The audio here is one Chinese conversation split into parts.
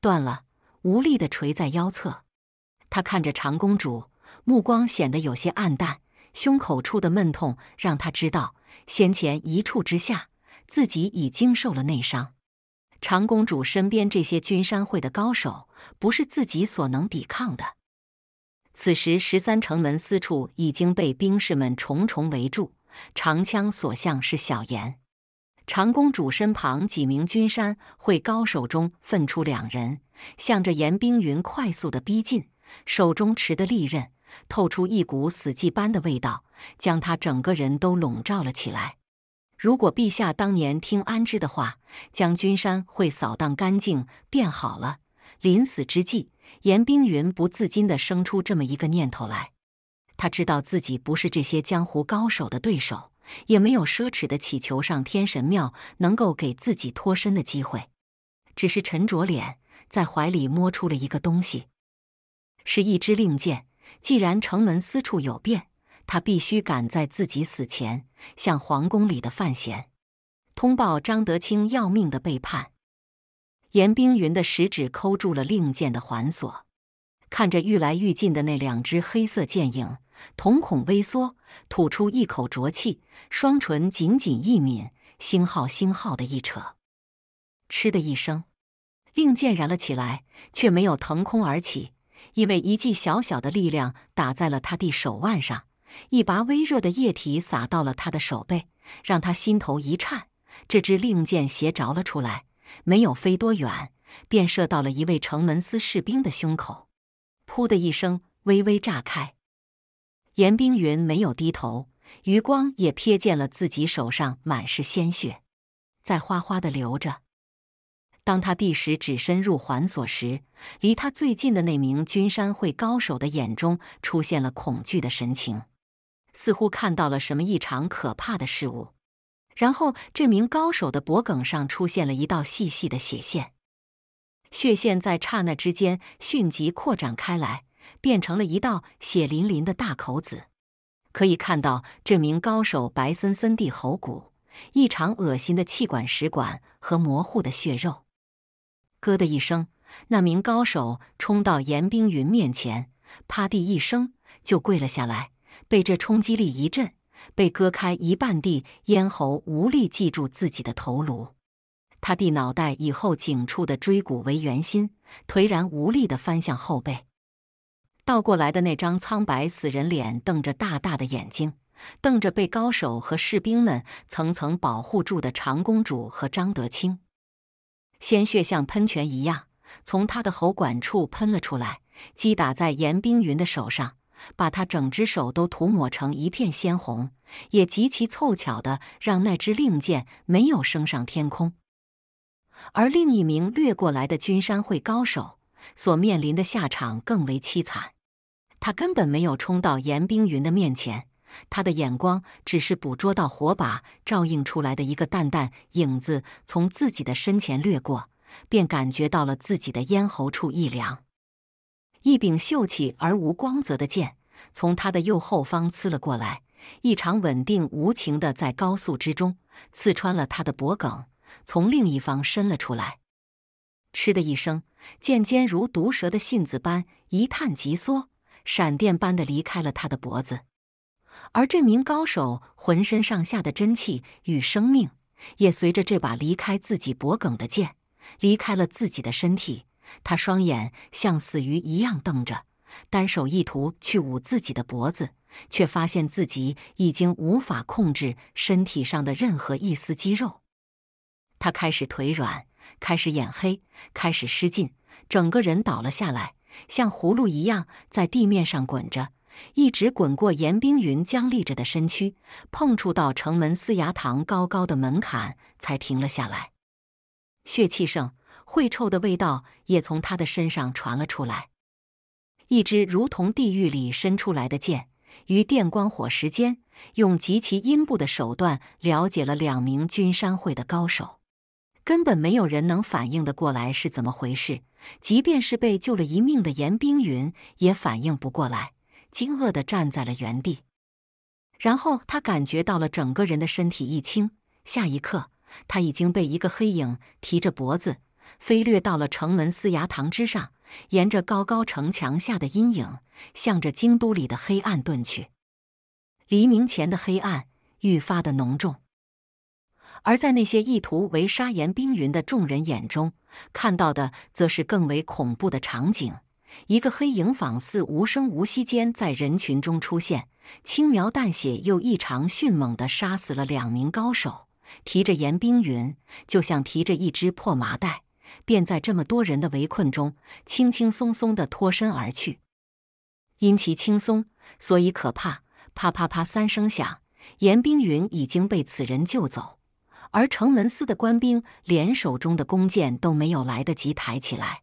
断了，无力的垂在腰侧。他看着长公主，目光显得有些暗淡。胸口处的闷痛让他知道，先前一触之下，自己已经受了内伤。长公主身边这些君山会的高手，不是自己所能抵抗的。此时，十三城门四处已经被兵士们重重围住，长枪所向是小严。长公主身旁几名君山会高手中分出两人，向着严冰云快速的逼近，手中持的利刃透出一股死寂般的味道，将他整个人都笼罩了起来。如果陛下当年听安之的话，将君山会扫荡干净，便好了。临死之际，严冰云不自禁的生出这么一个念头来，他知道自己不是这些江湖高手的对手。也没有奢侈的祈求上天神庙能够给自己脱身的机会，只是沉着脸在怀里摸出了一个东西，是一支令箭。既然城门四处有变，他必须赶在自己死前向皇宫里的范闲通报张德清要命的背叛。严冰云的食指扣住了令箭的环锁，看着愈来愈近的那两只黑色剑影。瞳孔微缩，吐出一口浊气，双唇紧紧一抿，星号星号的一扯，嗤的一声，令箭燃了起来，却没有腾空而起，因为一记小小的力量打在了他的手腕上，一把微热的液体洒到了他的手背，让他心头一颤。这支令箭斜着了出来，没有飞多远，便射到了一位城门司士兵的胸口，噗的一声，微微炸开。严冰云没有低头，余光也瞥见了自己手上满是鲜血，在哗哗地流着。当他第十指深入环锁时，离他最近的那名君山会高手的眼中出现了恐惧的神情，似乎看到了什么异常可怕的事物。然后，这名高手的脖颈上出现了一道细细的血线，血线在刹那之间迅疾扩展开来。变成了一道血淋淋的大口子，可以看到这名高手白森森地喉骨，异常恶心的气管、食管和模糊的血肉。咯的一声，那名高手冲到严冰云面前，啪地一声就跪了下来。被这冲击力一震，被割开一半地咽喉无力系住自己的头颅，他的脑袋以后颈处的椎骨为圆心，颓然无力地翻向后背。倒过来的那张苍白死人脸，瞪着大大的眼睛，瞪着被高手和士兵们层层保护住的长公主和张德清。鲜血像喷泉一样从他的喉管处喷了出来，击打在严冰云的手上，把他整只手都涂抹成一片鲜红，也极其凑巧的让那支令箭没有升上天空。而另一名掠过来的君山会高手所面临的下场更为凄惨。他根本没有冲到严冰云的面前，他的眼光只是捕捉到火把照映出来的一个淡淡影子从自己的身前掠过，便感觉到了自己的咽喉处一凉。一柄秀气而无光泽的剑从他的右后方刺了过来，异常稳定、无情的在高速之中刺穿了他的脖颈，从另一方伸了出来。嗤的一声，剑尖如毒蛇的信子般一探即缩。闪电般的离开了他的脖子，而这名高手浑身上下的真气与生命，也随着这把离开自己脖梗的剑，离开了自己的身体。他双眼像死鱼一样瞪着，单手意图去捂自己的脖子，却发现自己已经无法控制身体上的任何一丝肌肉。他开始腿软，开始眼黑，开始失禁，整个人倒了下来。像葫芦一样在地面上滚着，一直滚过严冰云僵立着的身躯，碰触到城门司牙堂高高的门槛，才停了下来。血气盛，秽臭的味道也从他的身上传了出来。一支如同地狱里伸出来的剑，于电光火石间，用极其阴部的手段了解了两名君山会的高手。根本没有人能反应的过来是怎么回事，即便是被救了一命的严冰云也反应不过来，惊愕的站在了原地。然后他感觉到了整个人的身体一轻，下一刻他已经被一个黑影提着脖子飞掠到了城门四牙堂之上，沿着高高城墙下的阴影，向着京都里的黑暗遁去。黎明前的黑暗愈发的浓重。而在那些意图围杀严冰云的众人眼中，看到的则是更为恐怖的场景：一个黑影仿似无声无息间在人群中出现，轻描淡写又异常迅猛地杀死了两名高手，提着严冰云就像提着一只破麻袋，便在这么多人的围困中轻轻松松地脱身而去。因其轻松，所以可怕。啪啪啪三声响，严冰云已经被此人救走。而城门司的官兵连手中的弓箭都没有来得及抬起来，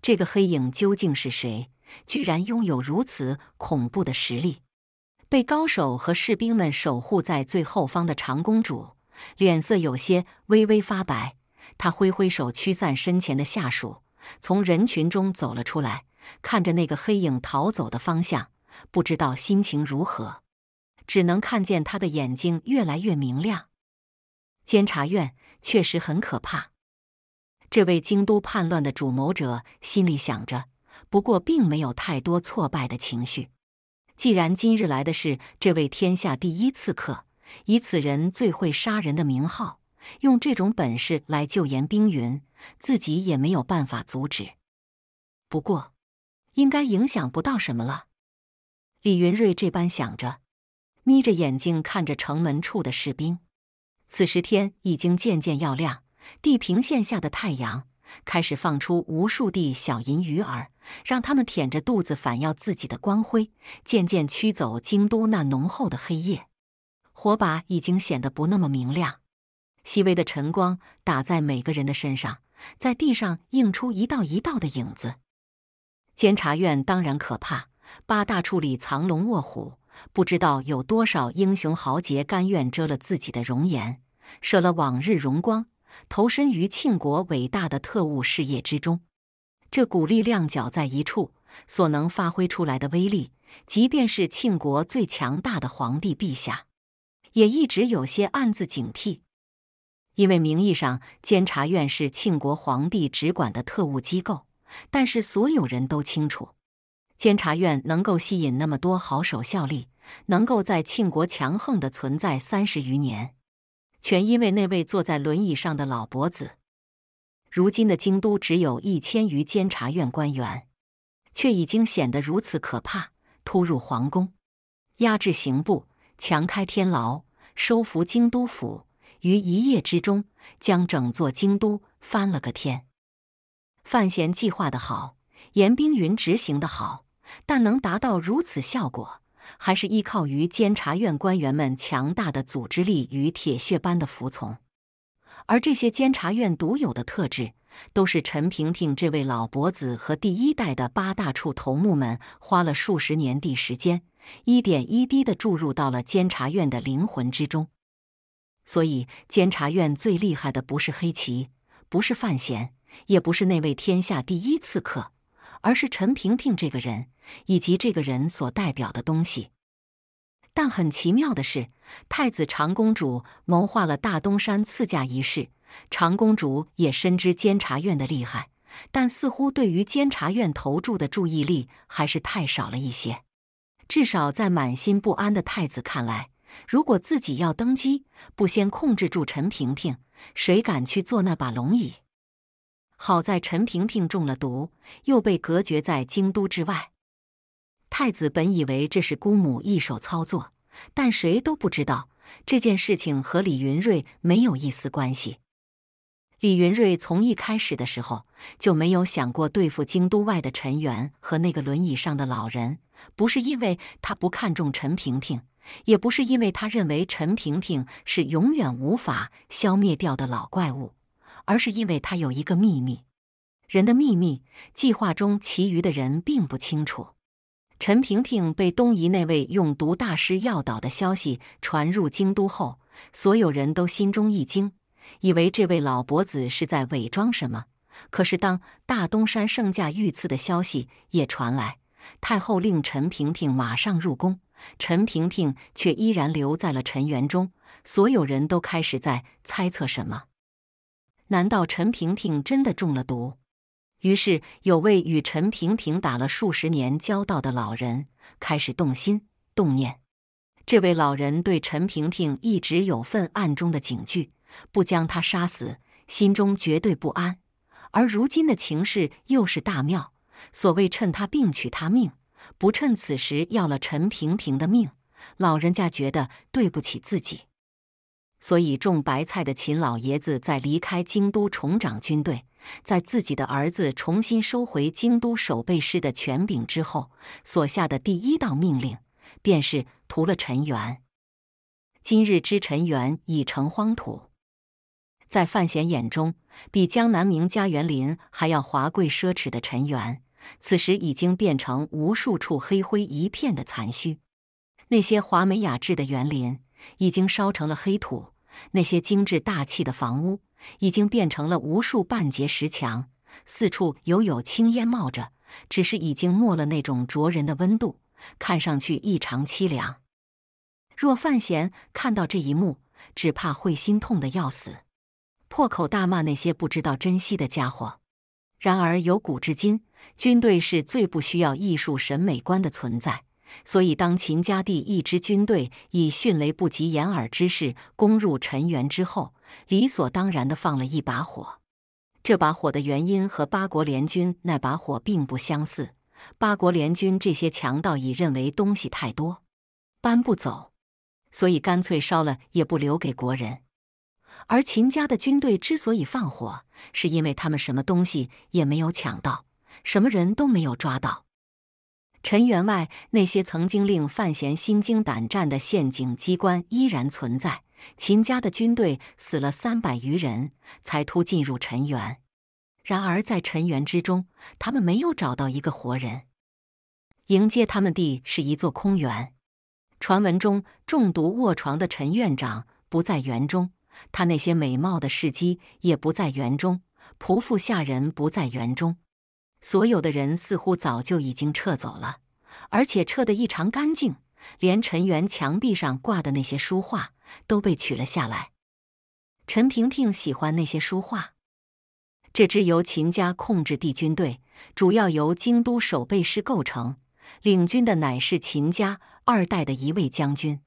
这个黑影究竟是谁？居然拥有如此恐怖的实力！被高手和士兵们守护在最后方的长公主脸色有些微微发白，她挥挥手驱散身前的下属，从人群中走了出来，看着那个黑影逃走的方向，不知道心情如何，只能看见他的眼睛越来越明亮。监察院确实很可怕，这位京都叛乱的主谋者心里想着，不过并没有太多挫败的情绪。既然今日来的是这位天下第一刺客，以此人最会杀人的名号，用这种本事来救严冰云，自己也没有办法阻止。不过，应该影响不到什么了。李云瑞这般想着，眯着眼睛看着城门处的士兵。此时天已经渐渐要亮，地平线下的太阳开始放出无数地小银鱼儿，让它们舔着肚子反耀自己的光辉，渐渐驱走京都那浓厚的黑夜。火把已经显得不那么明亮，细微的晨光打在每个人的身上，在地上映出一道一道的影子。监察院当然可怕，八大处里藏龙卧虎。不知道有多少英雄豪杰甘愿遮了自己的容颜，舍了往日荣光，投身于庆国伟大的特务事业之中。这股力量搅在一处，所能发挥出来的威力，即便是庆国最强大的皇帝陛下，也一直有些暗自警惕。因为名义上监察院是庆国皇帝直管的特务机构，但是所有人都清楚。监察院能够吸引那么多好手效力，能够在庆国强横的存在三十余年，全因为那位坐在轮椅上的老伯子。如今的京都只有一千余监察院官员，却已经显得如此可怕。突入皇宫，压制刑部，强开天牢，收服京都府，于一夜之中将整座京都翻了个天。范闲计划的好，严冰云执行的好。但能达到如此效果，还是依靠于监察院官员们强大的组织力与铁血般的服从。而这些监察院独有的特质，都是陈萍萍这位老伯子和第一代的八大处头目们花了数十年的时间，一点一滴地注入到了监察院的灵魂之中。所以，监察院最厉害的不是黑棋，不是范闲，也不是那位天下第一刺客。而是陈萍萍这个人，以及这个人所代表的东西。但很奇妙的是，太子长公主谋划了大东山赐嫁一事，长公主也深知监察院的厉害，但似乎对于监察院投注的注意力还是太少了一些。至少在满心不安的太子看来，如果自己要登基，不先控制住陈萍萍，谁敢去坐那把龙椅？好在陈萍萍中了毒，又被隔绝在京都之外。太子本以为这是姑母一手操作，但谁都不知道这件事情和李云瑞没有一丝关系。李云瑞从一开始的时候就没有想过对付京都外的陈元和那个轮椅上的老人，不是因为他不看重陈萍萍，也不是因为他认为陈萍萍是永远无法消灭掉的老怪物。而是因为他有一个秘密，人的秘密计划中，其余的人并不清楚。陈萍萍被东夷那位用毒大师药倒的消息传入京都后，所有人都心中一惊，以为这位老伯子是在伪装什么。可是当大东山圣驾遇刺的消息也传来，太后令陈萍萍马上入宫，陈萍萍却依然留在了陈园中。所有人都开始在猜测什么。难道陈萍萍真的中了毒？于是有位与陈萍萍打了数十年交道的老人开始动心动念。这位老人对陈萍萍一直有份暗中的警惧，不将她杀死，心中绝对不安。而如今的情势又是大妙，所谓趁他病取他命，不趁此时要了陈萍萍的命，老人家觉得对不起自己。所以，种白菜的秦老爷子在离开京都重掌军队，在自己的儿子重新收回京都守备师的权柄之后，所下的第一道命令便是屠了陈元。今日之陈元已成荒土。在范闲眼中，比江南名家园林还要华贵奢侈的陈元，此时已经变成无数处黑灰一片的残墟。那些华美雅致的园林。已经烧成了黑土，那些精致大气的房屋已经变成了无数半截石墙，四处犹有青烟冒着，只是已经没了那种灼人的温度，看上去异常凄凉。若范闲看到这一幕，只怕会心痛的要死，破口大骂那些不知道珍惜的家伙。然而由古至今，军队是最不需要艺术审美观的存在。所以，当秦家帝一支军队以迅雷不及掩耳之势攻入陈元之后，理所当然的放了一把火。这把火的原因和八国联军那把火并不相似。八国联军这些强盗已认为东西太多，搬不走，所以干脆烧了，也不留给国人。而秦家的军队之所以放火，是因为他们什么东西也没有抢到，什么人都没有抓到。陈员外那些曾经令范闲心惊胆战的陷阱机关依然存在。秦家的军队死了三百余人，才突进入陈园。然而在陈园之中，他们没有找到一个活人。迎接他们的是一座空园。传闻中中毒卧床的陈院长不在园中，他那些美貌的侍姬也不在园中，仆妇下人不在园中。所有的人似乎早就已经撤走了，而且撤得异常干净，连陈元墙壁上挂的那些书画都被取了下来。陈平平喜欢那些书画。这支由秦家控制的军队，主要由京都守备师构成，领军的乃是秦家二代的一位将军，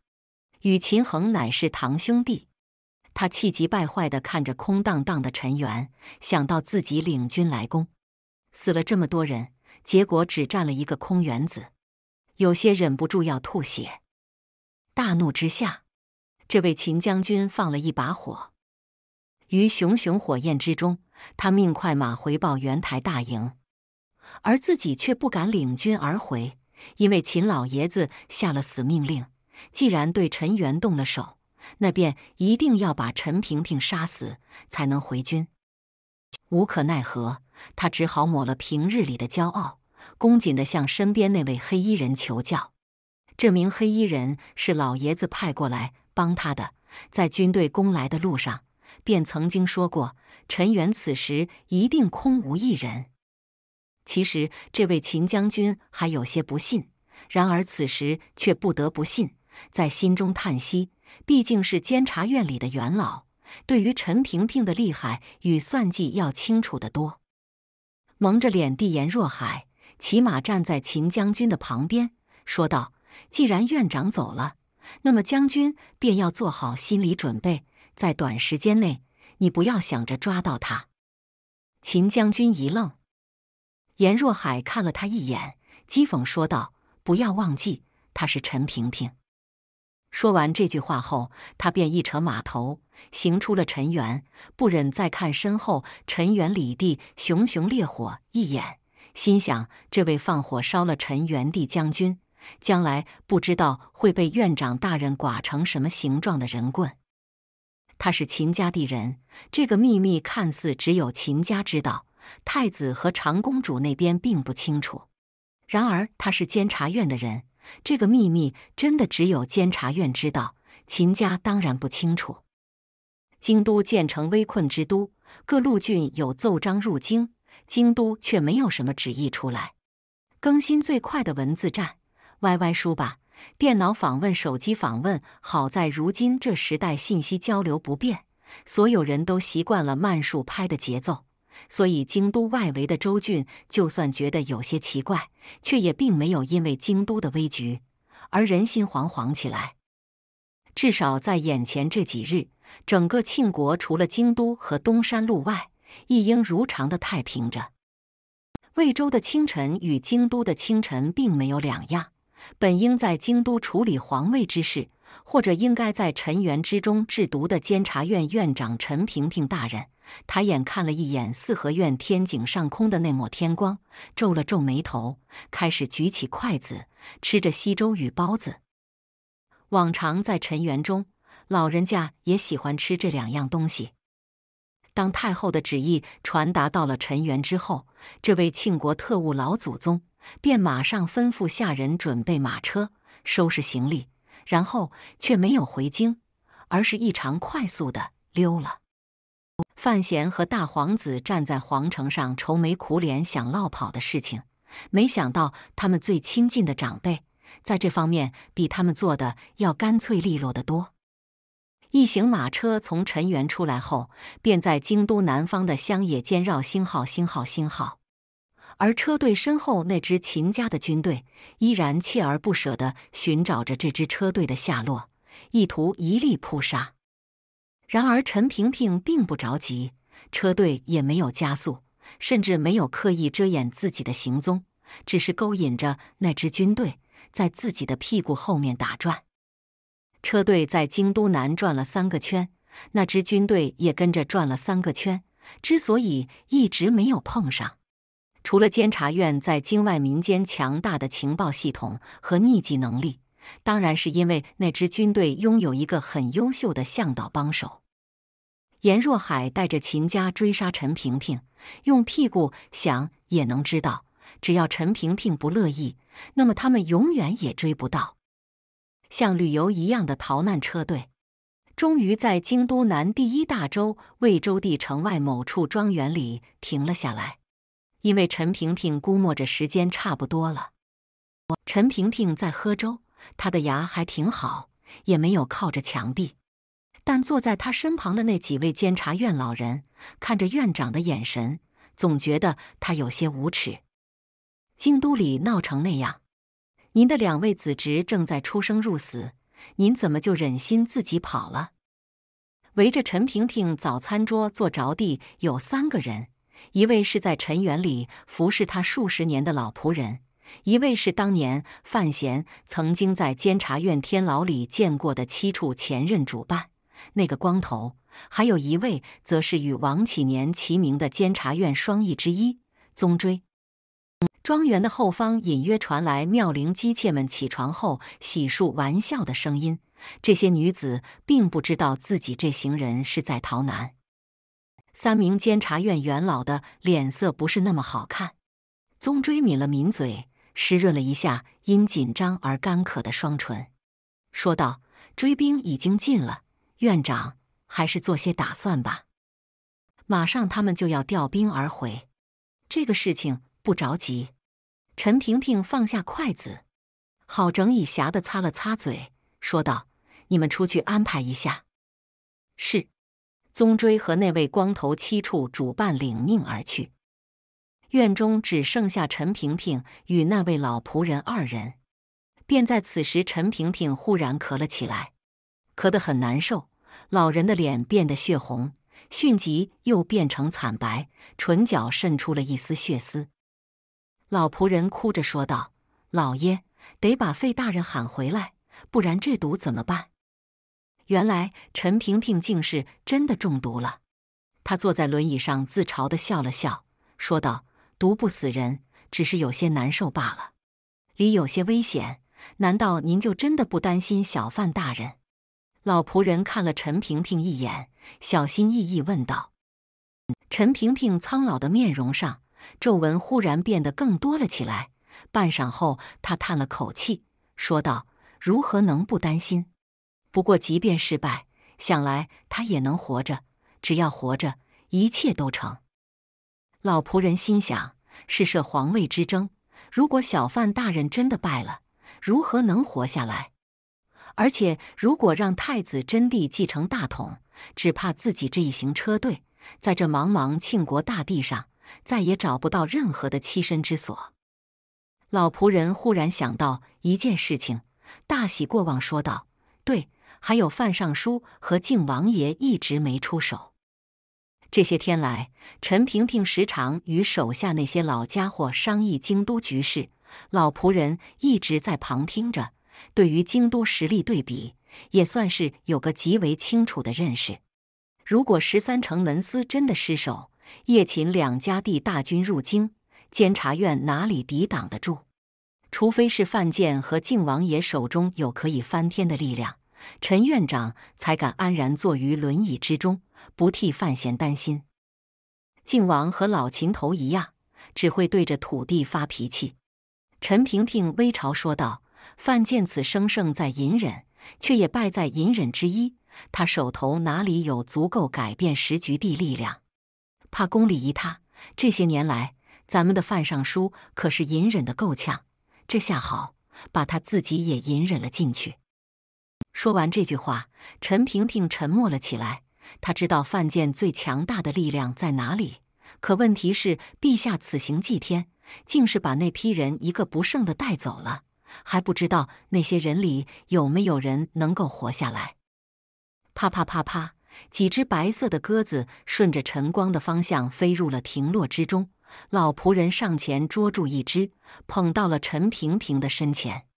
与秦衡乃是堂兄弟。他气急败坏的看着空荡荡的陈元，想到自己领军来攻。死了这么多人，结果只占了一个空园子，有些忍不住要吐血。大怒之下，这位秦将军放了一把火。于熊熊火焰之中，他命快马回报袁台大营，而自己却不敢领军而回，因为秦老爷子下了死命令：既然对陈元动了手，那便一定要把陈萍萍杀死才能回军。无可奈何。他只好抹了平日里的骄傲，恭谨地向身边那位黑衣人求教。这名黑衣人是老爷子派过来帮他的，在军队攻来的路上便曾经说过，陈元此时一定空无一人。其实这位秦将军还有些不信，然而此时却不得不信，在心中叹息：毕竟是监察院里的元老，对于陈萍萍的厉害与算计要清楚得多。蒙着脸递严若海骑马站在秦将军的旁边，说道：“既然院长走了，那么将军便要做好心理准备，在短时间内，你不要想着抓到他。”秦将军一愣，严若海看了他一眼，讥讽说道：“不要忘记，他是陈萍萍。”说完这句话后，他便一扯马头，行出了尘缘，不忍再看身后尘缘里地熊熊烈火一眼，心想：这位放火烧了陈元帝将军，将来不知道会被院长大人剐成什么形状的人棍。他是秦家的人，这个秘密看似只有秦家知道，太子和长公主那边并不清楚。然而他是监察院的人。这个秘密真的只有监察院知道，秦家当然不清楚。京都建成危困之都，各路郡有奏章入京，京都却没有什么旨意出来。更新最快的文字站，YY 书吧，电脑访问，手机访问。好在如今这时代信息交流不便，所有人都习惯了慢速拍的节奏。所以，京都外围的州郡，就算觉得有些奇怪，却也并没有因为京都的危局而人心惶惶起来。至少在眼前这几日，整个庆国除了京都和东山路外，一应如常的太平着。魏州的清晨与京都的清晨并没有两样，本应在京都处理皇位之事。或者应该在尘缘之中制毒的监察院院长陈萍萍大人，抬眼看了一眼四合院天井上空的那抹天光，皱了皱眉头，开始举起筷子吃着稀粥与包子。往常在尘缘中，老人家也喜欢吃这两样东西。当太后的旨意传达到了尘缘之后，这位庆国特务老祖宗便马上吩咐下人准备马车，收拾行李。然后却没有回京，而是异常快速的溜了。范闲和大皇子站在皇城上愁眉苦脸，想落跑的事情，没想到他们最亲近的长辈，在这方面比他们做的要干脆利落得多。一行马车从陈园出来后，便在京都南方的乡野间绕星号星号星号。而车队身后那支秦家的军队依然锲而不舍的寻找着这支车队的下落，意图一力扑杀。然而陈萍萍并不着急，车队也没有加速，甚至没有刻意遮掩自己的行踪，只是勾引着那支军队在自己的屁股后面打转。车队在京都南转了三个圈，那支军队也跟着转了三个圈，之所以一直没有碰上。除了监察院在京外民间强大的情报系统和匿迹能力，当然是因为那支军队拥有一个很优秀的向导帮手。颜若海带着秦家追杀陈萍萍，用屁股想也能知道，只要陈萍萍不乐意，那么他们永远也追不到。像旅游一样的逃难车队，终于在京都南第一大州魏州地城外某处庄园里停了下来。因为陈萍萍估摸着时间差不多了，陈萍萍在喝粥，她的牙还挺好，也没有靠着墙壁。但坐在他身旁的那几位监察院老人看着院长的眼神，总觉得他有些无耻。京都里闹成那样，您的两位子侄正在出生入死，您怎么就忍心自己跑了？围着陈萍萍早餐桌坐着地有三个人。一位是在陈园里服侍他数十年的老仆人，一位是当年范闲曾经在监察院天牢里见过的七处前任主办那个光头，还有一位则是与王启年齐名的监察院双翼之一宗锥。庄园的后方隐约传来妙龄姬妾们起床后洗漱玩笑的声音，这些女子并不知道自己这行人是在逃难。三名监察院元老的脸色不是那么好看，宗追抿了抿嘴，湿润了一下因紧张而干渴的双唇，说道：“追兵已经近了，院长还是做些打算吧。马上他们就要调兵而回，这个事情不着急。”陈萍萍放下筷子，好整以暇的擦了擦嘴，说道：“你们出去安排一下。”是。宗追和那位光头七处主办领命而去，院中只剩下陈萍萍与那位老仆人二人。便在此时，陈萍萍忽然咳了起来，咳得很难受。老人的脸变得血红，迅即又变成惨白，唇角渗出了一丝血丝。老仆人哭着说道：“老爷，得把费大人喊回来，不然这毒怎么办？”原来陈萍萍竟是真的中毒了，她坐在轮椅上，自嘲的笑了笑，说道：“毒不死人，只是有些难受罢了。”里有些危险，难道您就真的不担心小范大人？老仆人看了陈萍萍一眼，小心翼翼问道：“陈萍萍，苍老的面容上皱纹忽然变得更多了起来。半晌后，他叹了口气，说道：‘如何能不担心？’”不过，即便失败，想来他也能活着。只要活着，一切都成。老仆人心想：是设皇位之争。如果小范大人真的败了，如何能活下来？而且，如果让太子真帝继承大统，只怕自己这一行车队在这茫茫庆国大地上再也找不到任何的栖身之所。老仆人忽然想到一件事情，大喜过望，说道：“对。”还有范尚书和靖王爷一直没出手。这些天来，陈萍萍时常与手下那些老家伙商议京都局势，老仆人一直在旁听着，对于京都实力对比也算是有个极为清楚的认识。如果十三城门司真的失守，叶秦两家地大军入京，监察院哪里抵挡得住？除非是范建和靖王爷手中有可以翻天的力量。陈院长才敢安然坐于轮椅之中，不替范闲担心。靖王和老秦头一样，只会对着土地发脾气。陈萍萍微嘲说道：“范见此，胜在隐忍，却也败在隐忍之一。他手头哪里有足够改变时局的力量？怕宫里疑他。这些年来，咱们的范尚书可是隐忍的够呛。这下好，把他自己也隐忍了进去。”说完这句话，陈萍萍沉默了起来。他知道范建最强大的力量在哪里，可问题是，陛下此行祭天，竟是把那批人一个不剩的带走了，还不知道那些人里有没有人能够活下来。啪啪啪啪，几只白色的鸽子顺着晨光的方向飞入了亭落之中，老仆人上前捉住一只，捧到了陈萍萍的身前。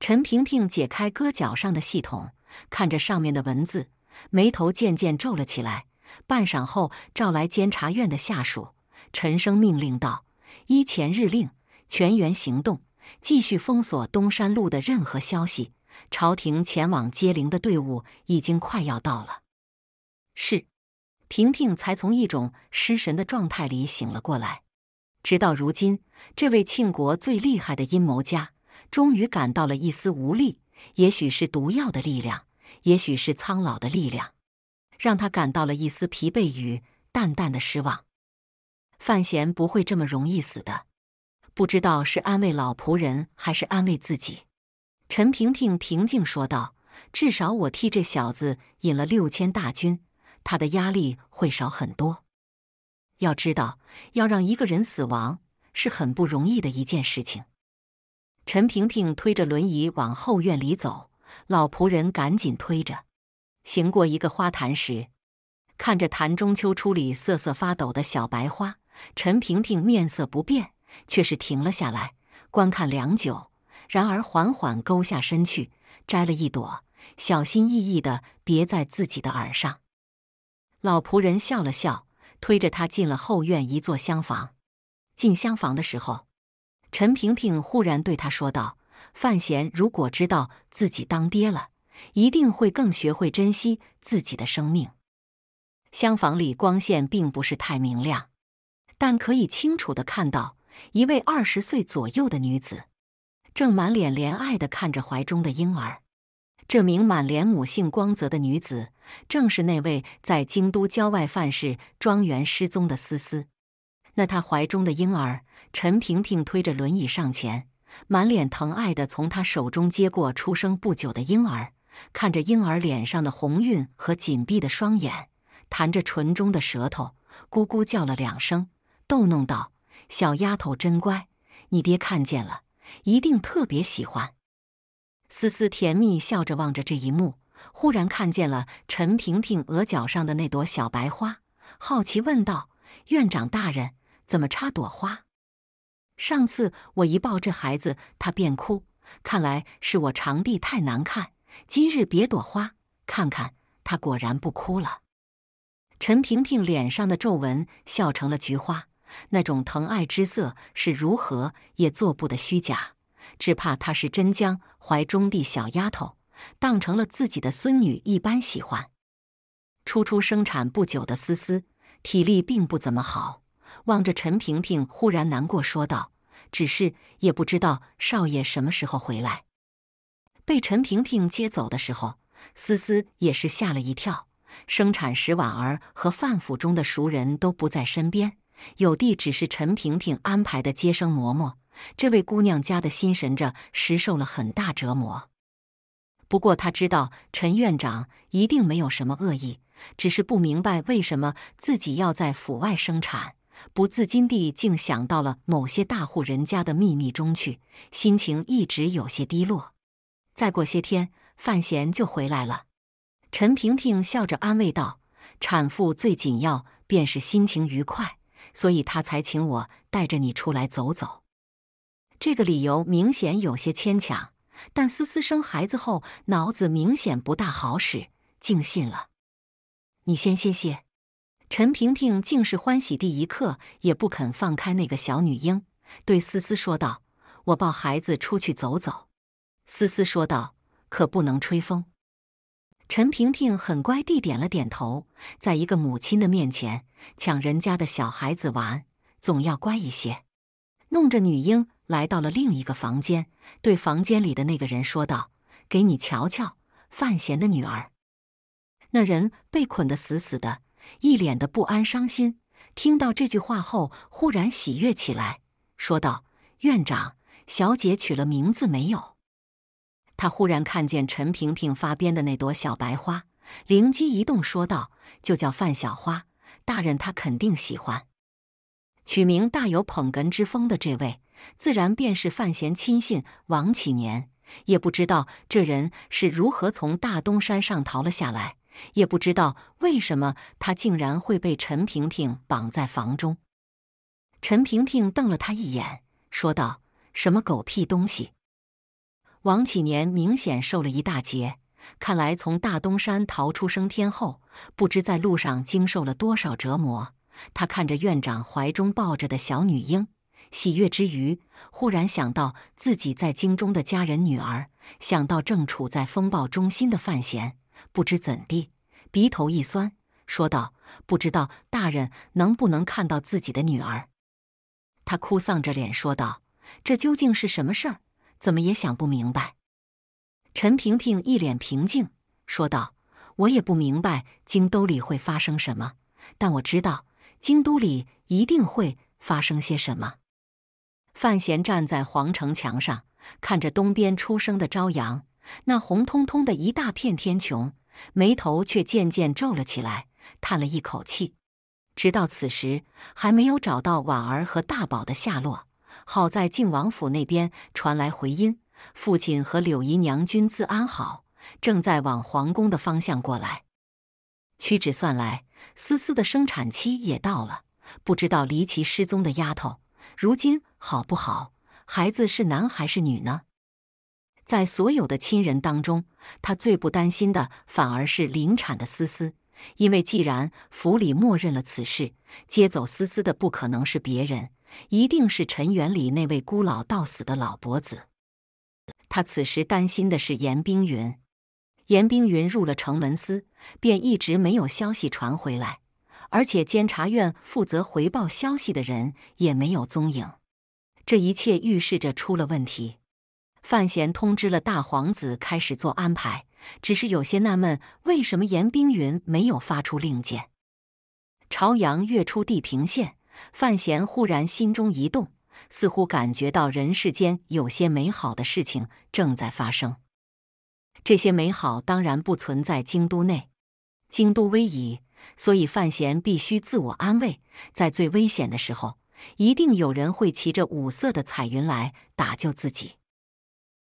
陈萍萍解开割脚上的系统，看着上面的文字，眉头渐渐皱了起来。半晌后，召来监察院的下属，陈生命令道：“依前日令，全员行动，继续封锁东山路的任何消息。朝廷前往接灵的队伍已经快要到了。”是，平平才从一种失神的状态里醒了过来。直到如今，这位庆国最厉害的阴谋家。终于感到了一丝无力，也许是毒药的力量，也许是苍老的力量，让他感到了一丝疲惫与淡淡的失望。范闲不会这么容易死的，不知道是安慰老仆人还是安慰自己。陈萍萍平静说道：“至少我替这小子引了六千大军，他的压力会少很多。要知道，要让一个人死亡是很不容易的一件事情。”陈萍萍推着轮椅往后院里走，老仆人赶紧推着。行过一个花坛时，看着坛中秋初里瑟瑟发抖的小白花，陈萍萍面色不变，却是停了下来，观看良久，然而缓缓勾下身去，摘了一朵，小心翼翼地别在自己的耳上。老仆人笑了笑，推着他进了后院一座厢房。进厢房的时候。陈萍萍忽然对他说道：“范闲，如果知道自己当爹了，一定会更学会珍惜自己的生命。”厢房里光线并不是太明亮，但可以清楚的看到一位二十岁左右的女子，正满脸怜爱的看着怀中的婴儿。这名满脸母性光泽的女子，正是那位在京都郊外范氏庄园失踪的思思。那他怀中的婴儿，陈萍萍推着轮椅上前，满脸疼爱的从他手中接过出生不久的婴儿，看着婴儿脸上的红晕和紧闭的双眼，弹着唇中的舌头，咕咕叫了两声，逗弄道：“小丫头真乖，你爹看见了一定特别喜欢。”思思甜蜜笑着望着这一幕，忽然看见了陈萍萍额角上的那朵小白花，好奇问道：“院长大人？”怎么插朵花？上次我一抱这孩子，他便哭，看来是我长臂太难看。今日别朵花，看看他果然不哭了。陈萍萍脸上的皱纹笑成了菊花，那种疼爱之色是如何也做不得虚假。只怕她是真将怀中地小丫头当成了自己的孙女一般喜欢。初初生产不久的思思，体力并不怎么好。望着陈萍萍，忽然难过说道：“只是也不知道少爷什么时候回来。”被陈萍萍接走的时候，思思也是吓了一跳。生产时，婉儿和范府中的熟人都不在身边，有的只是陈萍萍安排的接生嬷嬷。这位姑娘家的心神着实受了很大折磨。不过，她知道陈院长一定没有什么恶意，只是不明白为什么自己要在府外生产。不自禁地竟想到了某些大户人家的秘密中去，心情一直有些低落。再过些天，范闲就回来了。陈萍萍笑着安慰道：“产妇最紧要便是心情愉快，所以他才请我带着你出来走走。”这个理由明显有些牵强，但思思生孩子后脑子明显不大好使，竟信了。你先歇歇。陈萍萍竟是欢喜地一刻也不肯放开那个小女婴，对思思说道：“我抱孩子出去走走。”思思说道：“可不能吹风。”陈萍萍很乖地点了点头。在一个母亲的面前抢人家的小孩子玩，总要乖一些。弄着女婴来到了另一个房间，对房间里的那个人说道：“给你瞧瞧，范闲的女儿。”那人被捆得死死的。一脸的不安、伤心，听到这句话后，忽然喜悦起来，说道：“院长，小姐取了名字没有？”他忽然看见陈萍萍发边的那朵小白花，灵机一动，说道：“就叫范小花，大人他肯定喜欢。”取名大有捧哏之风的这位，自然便是范闲亲信王启年。也不知道这人是如何从大东山上逃了下来。也不知道为什么他竟然会被陈平平绑在房中。陈平平瞪了他一眼，说道：“什么狗屁东西！”王启年明显瘦了一大截，看来从大东山逃出升天后，不知在路上经受了多少折磨。他看着院长怀中抱着的小女婴，喜悦之余，忽然想到自己在京中的家人、女儿，想到正处在风暴中心的范闲。不知怎地，鼻头一酸，说道：“不知道大人能不能看到自己的女儿。”他哭丧着脸说道：“这究竟是什么事儿？怎么也想不明白。”陈平平一脸平静说道：“我也不明白京都里会发生什么，但我知道京都里一定会发生些什么。”范闲站在皇城墙上，看着东边初升的朝阳。那红彤彤的一大片天穹，眉头却渐渐皱了起来，叹了一口气。直到此时，还没有找到婉儿和大宝的下落。好在靖王府那边传来回音，父亲和柳姨娘君自安好，正在往皇宫的方向过来。屈指算来，思思的生产期也到了，不知道离奇失踪的丫头如今好不好？孩子是男还是女呢？在所有的亲人当中，他最不担心的反而是临产的思思，因为既然府里默认了此事，接走思思的不可能是别人，一定是陈元里那位孤老到死的老伯子。他此时担心的是严冰云，严冰云入了城门司，便一直没有消息传回来，而且监察院负责回报消息的人也没有踪影，这一切预示着出了问题。范闲通知了大皇子，开始做安排。只是有些纳闷，为什么严冰云没有发出令箭？朝阳跃出地平线，范闲忽然心中一动，似乎感觉到人世间有些美好的事情正在发生。这些美好当然不存在京都内，京都危矣。所以范闲必须自我安慰：在最危险的时候，一定有人会骑着五色的彩云来打救自己。